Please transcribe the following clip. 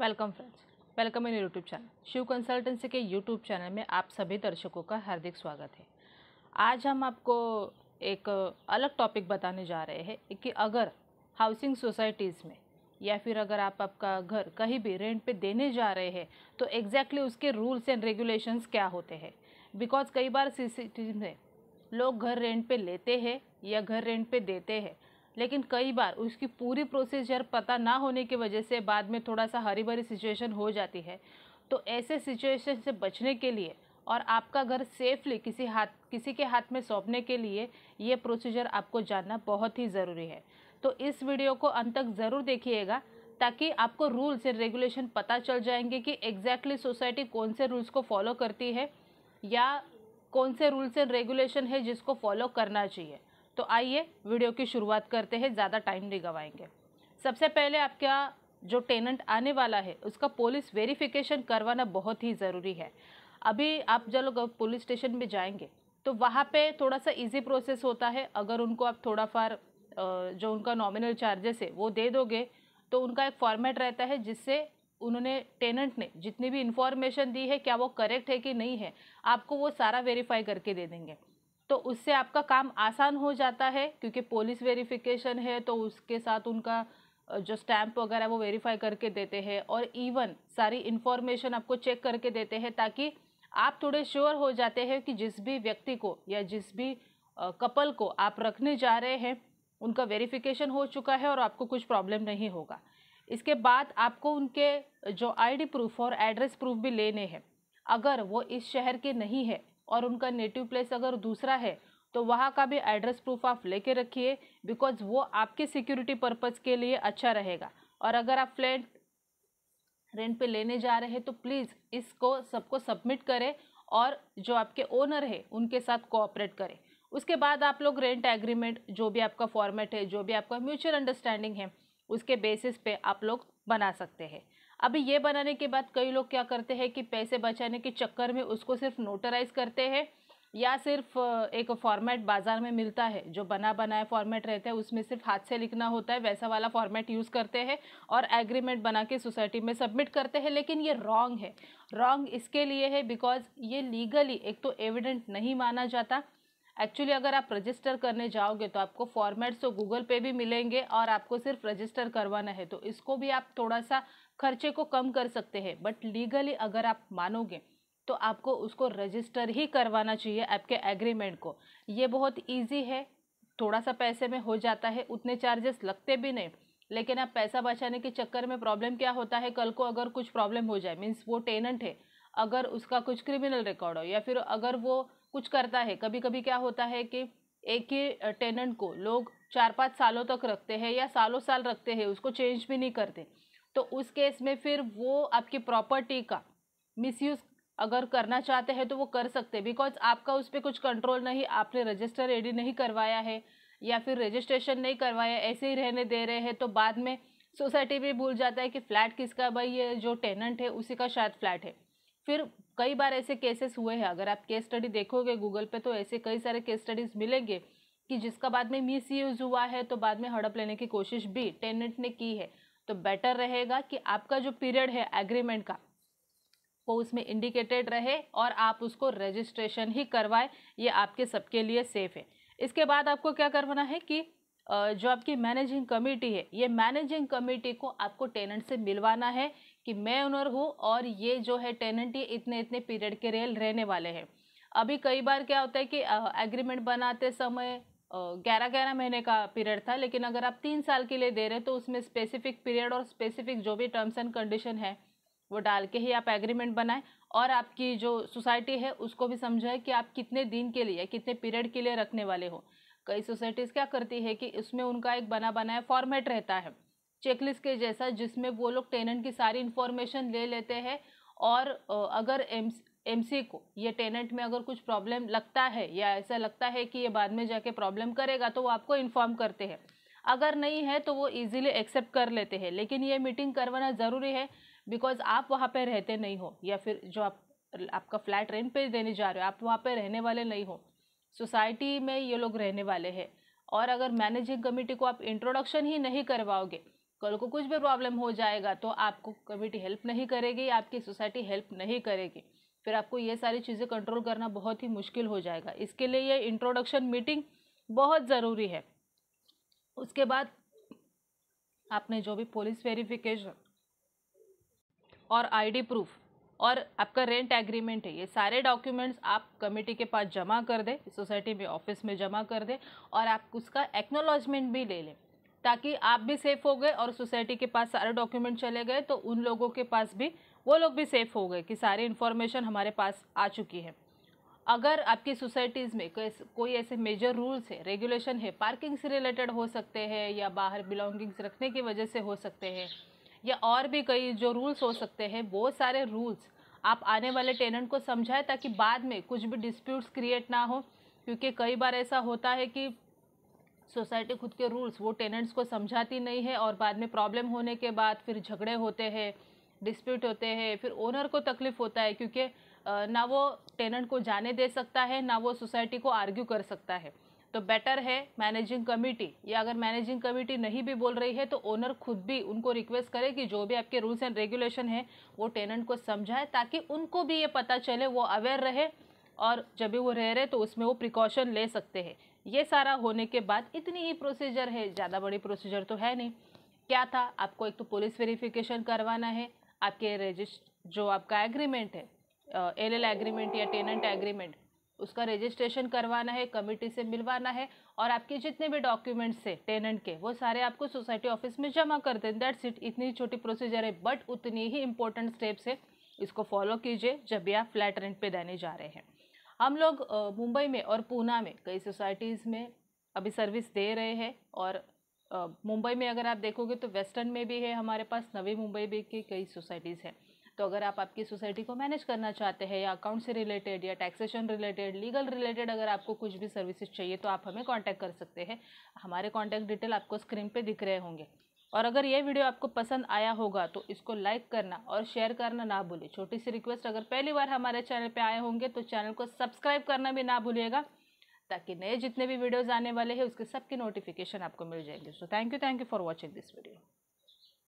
welcome friends welcome in YouTube channel Shiv consultancy के YouTube channel में आप सभी दर्शकों का हार्दिक स्वागत है आज हम आपको एक अलग टॉपिक बताने जा रहे हैं कि अगर हाउसिंग सोसाइटीज़ में या फिर अगर आप आपका घर कहीं भी रेंट पे देने जा रहे हैं तो एग्जैक्टली exactly उसके रूल्स एंड रेगुलेशंस क्या होते हैं बिकॉज कई बार सी में लोग घर रेंट पर लेते हैं या घर रेंट पर देते हैं लेकिन कई बार उसकी पूरी प्रोसीजर पता ना होने की वजह से बाद में थोड़ा सा हरी भरी सिचुएशन हो जाती है तो ऐसे सिचुएशन से बचने के लिए और आपका घर सेफली किसी हाथ किसी के हाथ में सौंपने के लिए ये प्रोसीजर आपको जानना बहुत ही ज़रूरी है तो इस वीडियो को अंत तक ज़रूर देखिएगा ताकि आपको रूल्स एंड रेगुलेशन पता चल जाएंगे कि एग्जैक्टली exactly सोसाइटी कौन से रूल्स को फॉलो करती है या कौन से रूल्स एंड रेगुलेशन है जिसको फॉलो करना चाहिए तो आइए वीडियो की शुरुआत करते हैं ज़्यादा टाइम नहीं गंवाएंगे सबसे पहले आपका जो टेनेंट आने वाला है उसका पुलिस वेरिफिकेशन करवाना बहुत ही ज़रूरी है अभी आप जब लोग पुलिस स्टेशन में जाएंगे तो वहाँ पे थोड़ा सा इजी प्रोसेस होता है अगर उनको आप थोड़ा फार जो उनका नॉमिनल चार्जेस है वो दे दोगे तो उनका एक फॉर्मेट रहता है जिससे उन्होंने टेनेंट ने जितनी भी इन्फॉर्मेशन दी है क्या वो करेक्ट है कि नहीं है आपको वो सारा वेरीफाई करके दे देंगे तो उससे आपका काम आसान हो जाता है क्योंकि पोलिस वेरिफिकेशन है तो उसके साथ उनका जो स्टैम्प वगैरह वो वेरीफाई करके देते हैं और इवन सारी इन्फॉर्मेशन आपको चेक करके देते हैं ताकि आप थोड़े श्योर हो जाते हैं कि जिस भी व्यक्ति को या जिस भी कपल को आप रखने जा रहे हैं उनका वेरिफिकेशन हो चुका है और आपको कुछ प्रॉब्लम नहीं होगा इसके बाद आपको उनके जो आईडी प्रूफ और एड्रेस प्रूफ भी लेने हैं अगर वो इस शहर के नहीं है और उनका नेटिव प्लेस अगर दूसरा है तो वहाँ का भी एड्रेस प्रूफ आप लेके रखिए बिकॉज वो आपके सिक्योरिटी पर्पज़ के लिए अच्छा रहेगा और अगर आप फ्लैट रेंट पे लेने जा रहे हैं तो प्लीज़ इसको सबको सबमिट करें और जो आपके ओनर है उनके साथ कोऑपरेट करें उसके बाद आप लोग रेंट एग्रीमेंट जो भी आपका फॉर्मेट है जो भी आपका म्यूचुअल अंडरस्टैंडिंग है उसके बेसिस पे आप लोग बना सकते हैं अभी ये बनाने के बाद कई लोग क्या करते हैं कि पैसे बचाने के चक्कर में उसको सिर्फ नोटराइज करते हैं या सिर्फ एक फॉर्मेट बाज़ार में मिलता है जो बना बनाया फॉर्मेट रहता है उसमें सिर्फ हाथ से लिखना होता है वैसा वाला फॉर्मेट यूज़ करते हैं और एग्रीमेंट बना के सोसाइटी में सबमिट करते हैं लेकिन ये रॉन्ग है रॉन्ग इसके लिए है बिकॉज ये लीगली एक तो एविडेंट नहीं माना जाता एक्चुअली अगर आप रजिस्टर करने जाओगे तो आपको फॉर्मेट्स तो गूगल पे भी मिलेंगे और आपको सिर्फ रजिस्टर करवाना है तो इसको भी आप थोड़ा सा खर्चे को कम कर सकते हैं बट लीगली अगर आप मानोगे तो आपको उसको रजिस्टर ही करवाना चाहिए आपके एग्रीमेंट को ये बहुत ईजी है थोड़ा सा पैसे में हो जाता है उतने चार्जेस लगते भी नहीं लेकिन आप पैसा बचाने के चक्कर में प्रॉब्लम क्या होता है कल को अगर कुछ प्रॉब्लम हो जाए मीन्स वो टेनेंट है अगर उसका कुछ क्रिमिनल रिकॉर्ड हो या फिर अगर वो कुछ करता है कभी कभी क्या होता है कि एक ही टेनेंट को लोग चार पाँच सालों तक रखते हैं या सालों साल रखते हैं उसको चेंज भी नहीं करते तो उस केस में फिर वो आपकी प्रॉपर्टी का मिसयूज़ अगर करना चाहते हैं तो वो कर सकते हैं बिकॉज आपका उस पर कुछ कंट्रोल नहीं आपने रजिस्टर रेडी नहीं करवाया है या फिर रजिस्ट्रेशन नहीं करवाया ऐसे ही रहने दे रहे हैं तो बाद में सोसाइटी भी भूल जाता है कि फ्लैट किसका भाई ये जो टेनेंट है उसी का शायद फ्लैट है फिर कई बार ऐसे केसेस हुए हैं अगर आप केस स्टडी देखोगे गूगल पे तो ऐसे कई सारे केस स्टडीज़ मिलेंगे कि जिसका बाद में मिस यूज़ हुआ है तो बाद में हड़प लेने की कोशिश भी टेनेंट ने की है तो बेटर रहेगा कि आपका जो पीरियड है एग्रीमेंट का वो उसमें इंडिकेटेड रहे और आप उसको रजिस्ट्रेशन ही करवाएं ये आपके सबके लिए सेफ़ है इसके बाद आपको क्या करवाना है कि जो आपकी मैनेजिंग कमेटी है ये मैनेजिंग कमेटी को आपको टेनेंट से मिलवाना है कि मैं ओनर हूँ और ये जो है टेनेंट ये इतने इतने पीरियड के रेल रहने वाले हैं अभी कई बार क्या होता है कि एग्रीमेंट बनाते समय ग्यारह ग्यारह महीने का पीरियड था लेकिन अगर आप तीन साल के लिए दे रहे हैं तो उसमें स्पेसिफिक पीरियड और स्पेसिफिक जो भी टर्म्स एंड कंडीशन है वो डाल के ही आप एग्रीमेंट बनाएं और आपकी जो सोसाइटी है उसको भी समझाएं कि आप कितने दिन के लिए कितने पीरियड के लिए रखने वाले हो कई सोसाइटीज़ क्या करती है कि उसमें उनका एक बना बनाया फॉर्मेट रहता है चेकलिस्ट के जैसा जिसमें वो लोग टेनेंट की सारी इन्फॉर्मेशन ले लेते हैं और अगर एम सी को ये टेनेंट में अगर कुछ प्रॉब्लम लगता है या ऐसा लगता है कि ये बाद में जाके प्रॉब्लम करेगा तो वो आपको इन्फॉर्म करते हैं अगर नहीं है तो वो इजीली एक्सेप्ट कर लेते हैं लेकिन ये मीटिंग करवाना ज़रूरी है बिकॉज आप वहाँ पे रहते नहीं हो या फिर जो आप आपका फ्लैट रेंट पर देने जा रहे हो आप वहाँ पर रहने वाले नहीं हो सोसाइटी में ये लोग रहने वाले हैं और अगर मैनेजिंग कमेटी को आप इंट्रोडक्शन ही नहीं करवाओगे कल को कुछ भी प्रॉब्लम हो जाएगा तो आपको कमेटी हेल्प नहीं करेगी आपकी सोसाइटी हेल्प नहीं करेगी फिर आपको ये सारी चीज़ें कंट्रोल करना बहुत ही मुश्किल हो जाएगा इसके लिए ये इंट्रोडक्शन मीटिंग बहुत ज़रूरी है उसके बाद आपने जो भी पुलिस वेरिफिकेशन और आईडी प्रूफ और आपका रेंट एग्रीमेंट है ये सारे डॉक्यूमेंट्स आप कमेटी के पास जमा कर दें सोसाइटी में ऑफिस में जमा कर दें और आप उसका एक्नोलॉजमेंट भी ले लें ताकि आप भी सेफ़ हो गए और सोसाइटी के पास सारे डॉक्यूमेंट चले गए तो उन लोगों के पास भी वो लोग भी सेफ़ हो गए कि सारी इन्फॉर्मेशन हमारे पास आ चुकी है अगर आपकी सोसाइटीज़ में कोई ऐसे मेजर रूल्स है रेगुलेशन है पार्किंग से रिलेटेड हो सकते हैं या बाहर बिलोंगिंग्स रखने की वजह से हो सकते हैं या और भी कई जो रूल्स हो सकते हैं वो सारे रूल्स आप आने वाले टेनेंट को समझाएं ताकि बाद में कुछ भी डिस्प्यूट्स क्रिएट ना हो क्योंकि कई बार ऐसा होता है कि सोसाइटी खुद के रूल्स वो टेनेंट्स को समझाती नहीं है और बाद में प्रॉब्लम होने के बाद फिर झगड़े होते हैं डिस्प्यूट होते हैं फिर ओनर को तकलीफ़ होता है क्योंकि ना वो टेनेंट को जाने दे सकता है ना वो सोसाइटी को आर्ग्यू कर सकता है तो बेटर है मैनेजिंग कमेटी या अगर मैनेजिंग कमेटी नहीं भी बोल रही है तो ओनर खुद भी उनको रिक्वेस्ट करे कि जो भी आपके रूल्स एंड रेगुलेशन है वो टेनेंट को समझाए ताकि उनको भी ये पता चले वो अवेयर रहे और जब भी वो रह रहे तो उसमें वो प्रिकॉशन ले सकते हैं ये सारा होने के बाद इतनी ही प्रोसीजर है ज़्यादा बड़ी प्रोसीजर तो है नहीं क्या था आपको एक तो पुलिस वेरिफिकेशन करवाना है आपके रजिस्ट जो आपका एग्रीमेंट है एल एल एग्रीमेंट या टेनेंट एग्रीमेंट उसका रजिस्ट्रेशन करवाना है कमिटी से मिलवाना है और आपके जितने भी डॉक्यूमेंट्स है टेनेंट के वो सारे आपको सोसाइटी ऑफिस में जमा कर दें दैट्स इट इतनी छोटी प्रोसीजर है बट उतनी ही इंपॉर्टेंट स्टेप्स है इसको फॉलो कीजिए जब भी आप फ्लैट रेंट पे देने जा रहे हैं हम लोग मुंबई में और पूना में कई सोसाइटीज़ में अभी सर्विस दे रहे हैं और मुंबई में अगर आप देखोगे तो वेस्टर्न में भी है हमारे पास नवी मुंबई भी की कई सोसाइटीज़ हैं तो अगर आप आपकी सोसाइटी को मैनेज करना चाहते हैं या अकाउंट से रिलेटेड या टैक्सेशन रिलेटेड लीगल रिलेटेड अगर आपको कुछ भी सर्विसेज चाहिए तो आप हमें कांटेक्ट कर सकते हैं हमारे कांटेक्ट डिटेल आपको स्क्रीन पे दिख रहे होंगे और अगर ये वीडियो आपको पसंद आया होगा तो इसको लाइक करना और शेयर करना ना भूलें छोटी सी रिक्वेस्ट अगर पहली बार हमारे चैनल पे आए होंगे तो चैनल को सब्सक्राइब करना भी ना भूलिएगा ताकि नए जितने भी वीडियोज़ आने वाले हैं उसके सबके नोटिफिकेशन आपको मिल जाएंगे so thank you thank you for watching this video